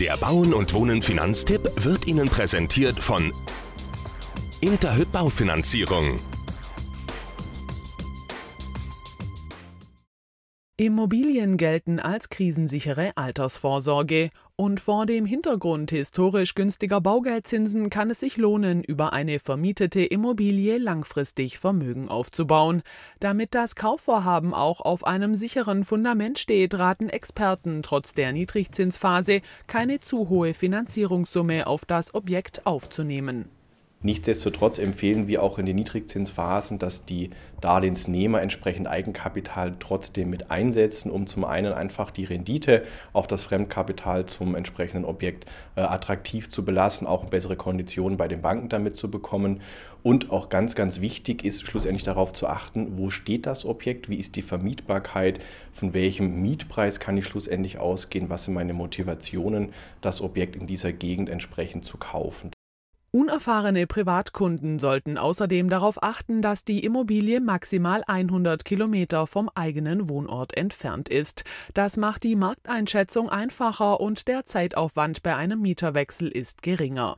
Der Bauen und Wohnen Finanztipp wird Ihnen präsentiert von Interhyp Baufinanzierung. Immobilien gelten als krisensichere Altersvorsorge und vor dem Hintergrund historisch günstiger Baugeldzinsen kann es sich lohnen, über eine vermietete Immobilie langfristig Vermögen aufzubauen. Damit das Kaufvorhaben auch auf einem sicheren Fundament steht, raten Experten trotz der Niedrigzinsphase, keine zu hohe Finanzierungssumme auf das Objekt aufzunehmen. Nichtsdestotrotz empfehlen wir auch in den Niedrigzinsphasen, dass die Darlehensnehmer entsprechend Eigenkapital trotzdem mit einsetzen, um zum einen einfach die Rendite auf das Fremdkapital zum entsprechenden Objekt äh, attraktiv zu belassen, auch bessere Konditionen bei den Banken damit zu bekommen. Und auch ganz, ganz wichtig ist schlussendlich darauf zu achten, wo steht das Objekt, wie ist die Vermietbarkeit, von welchem Mietpreis kann ich schlussendlich ausgehen, was sind meine Motivationen, das Objekt in dieser Gegend entsprechend zu kaufen. Unerfahrene Privatkunden sollten außerdem darauf achten, dass die Immobilie maximal 100 Kilometer vom eigenen Wohnort entfernt ist. Das macht die Markteinschätzung einfacher und der Zeitaufwand bei einem Mieterwechsel ist geringer.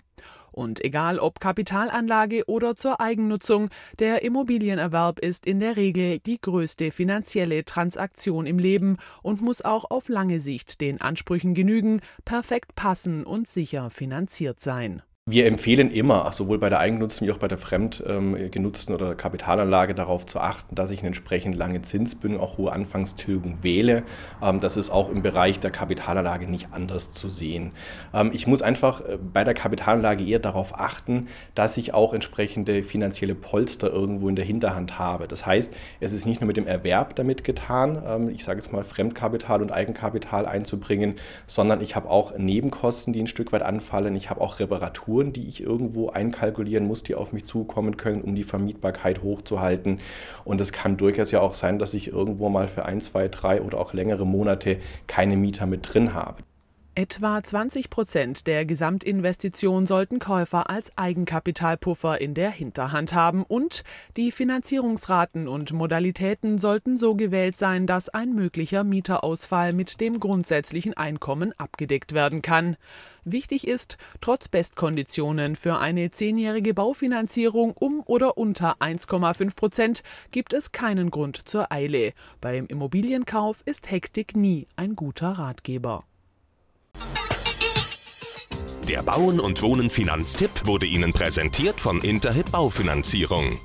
Und egal ob Kapitalanlage oder zur Eigennutzung, der Immobilienerwerb ist in der Regel die größte finanzielle Transaktion im Leben und muss auch auf lange Sicht den Ansprüchen genügen, perfekt passen und sicher finanziert sein. Wir empfehlen immer, sowohl bei der eigengenutzten wie auch bei der fremdgenutzten ähm, oder Kapitalanlage darauf zu achten, dass ich eine entsprechend lange Zinsbindung, auch hohe Anfangstilgung wähle. Ähm, das ist auch im Bereich der Kapitalanlage nicht anders zu sehen. Ähm, ich muss einfach äh, bei der Kapitalanlage eher darauf achten, dass ich auch entsprechende finanzielle Polster irgendwo in der Hinterhand habe. Das heißt, es ist nicht nur mit dem Erwerb damit getan, ähm, ich sage jetzt mal Fremdkapital und Eigenkapital einzubringen, sondern ich habe auch Nebenkosten, die ein Stück weit anfallen. Ich habe auch Reparaturen Faktoren, die ich irgendwo einkalkulieren muss, die auf mich zukommen können, um die Vermietbarkeit hochzuhalten. Und es kann durchaus ja auch sein, dass ich irgendwo mal für ein, zwei, drei oder auch längere Monate keine Mieter mit drin habe. Etwa 20 Prozent der Gesamtinvestition sollten Käufer als Eigenkapitalpuffer in der Hinterhand haben und die Finanzierungsraten und Modalitäten sollten so gewählt sein, dass ein möglicher Mieterausfall mit dem grundsätzlichen Einkommen abgedeckt werden kann. Wichtig ist, trotz Bestkonditionen für eine zehnjährige Baufinanzierung um oder unter 1,5 Prozent gibt es keinen Grund zur Eile. Beim Immobilienkauf ist Hektik nie ein guter Ratgeber. Der Bauen und Wohnenfinanztipp wurde Ihnen präsentiert von Interhip Baufinanzierung.